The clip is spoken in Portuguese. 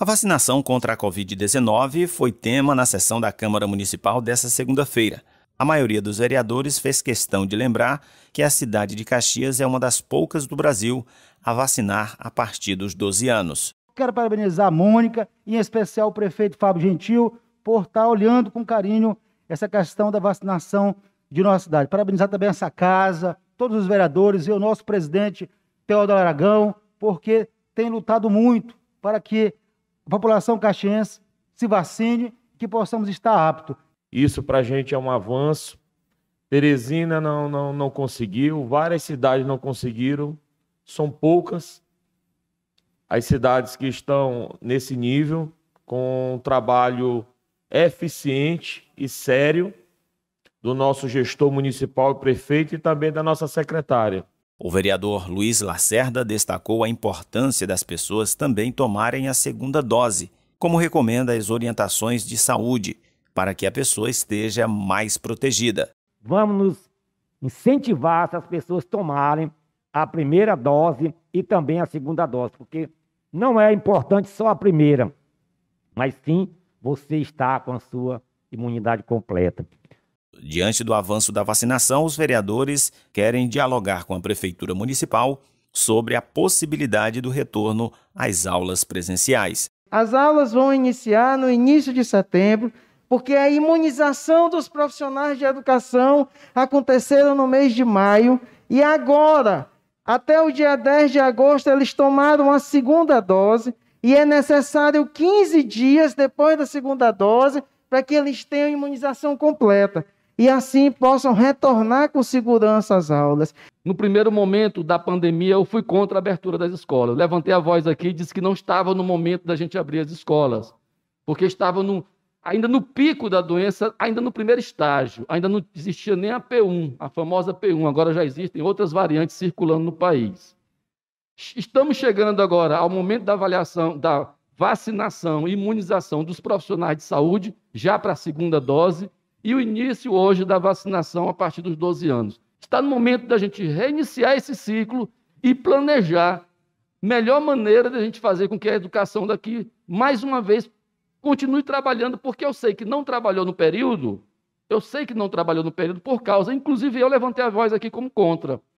A vacinação contra a Covid-19 foi tema na sessão da Câmara Municipal desta segunda-feira. A maioria dos vereadores fez questão de lembrar que a cidade de Caxias é uma das poucas do Brasil a vacinar a partir dos 12 anos. Quero parabenizar a Mônica e, em especial, o prefeito Fábio Gentil por estar olhando com carinho essa questão da vacinação de nossa cidade. Parabenizar também essa casa, todos os vereadores e o nosso presidente Teodoro Aragão, porque tem lutado muito para que população caxiense se vacine, que possamos estar apto. Isso para a gente é um avanço. Teresina não, não, não conseguiu, várias cidades não conseguiram, são poucas as cidades que estão nesse nível, com um trabalho eficiente e sério do nosso gestor municipal e prefeito e também da nossa secretária. O vereador Luiz Lacerda destacou a importância das pessoas também tomarem a segunda dose, como recomenda as orientações de saúde, para que a pessoa esteja mais protegida. Vamos nos incentivar essas pessoas tomarem a primeira dose e também a segunda dose, porque não é importante só a primeira, mas sim você estar com a sua imunidade completa. Diante do avanço da vacinação, os vereadores querem dialogar com a Prefeitura Municipal sobre a possibilidade do retorno às aulas presenciais. As aulas vão iniciar no início de setembro, porque a imunização dos profissionais de educação aconteceram no mês de maio e agora, até o dia 10 de agosto, eles tomaram a segunda dose e é necessário 15 dias depois da segunda dose para que eles tenham imunização completa e assim possam retornar com segurança às aulas. No primeiro momento da pandemia, eu fui contra a abertura das escolas. Eu levantei a voz aqui e disse que não estava no momento da gente abrir as escolas, porque estava no, ainda no pico da doença, ainda no primeiro estágio, ainda não existia nem a P1, a famosa P1. Agora já existem outras variantes circulando no país. Estamos chegando agora ao momento da avaliação da vacinação, imunização dos profissionais de saúde, já para a segunda dose, e o início hoje da vacinação a partir dos 12 anos. Está no momento da gente reiniciar esse ciclo e planejar melhor maneira de a gente fazer com que a educação daqui, mais uma vez, continue trabalhando, porque eu sei que não trabalhou no período, eu sei que não trabalhou no período por causa, inclusive eu levantei a voz aqui como contra.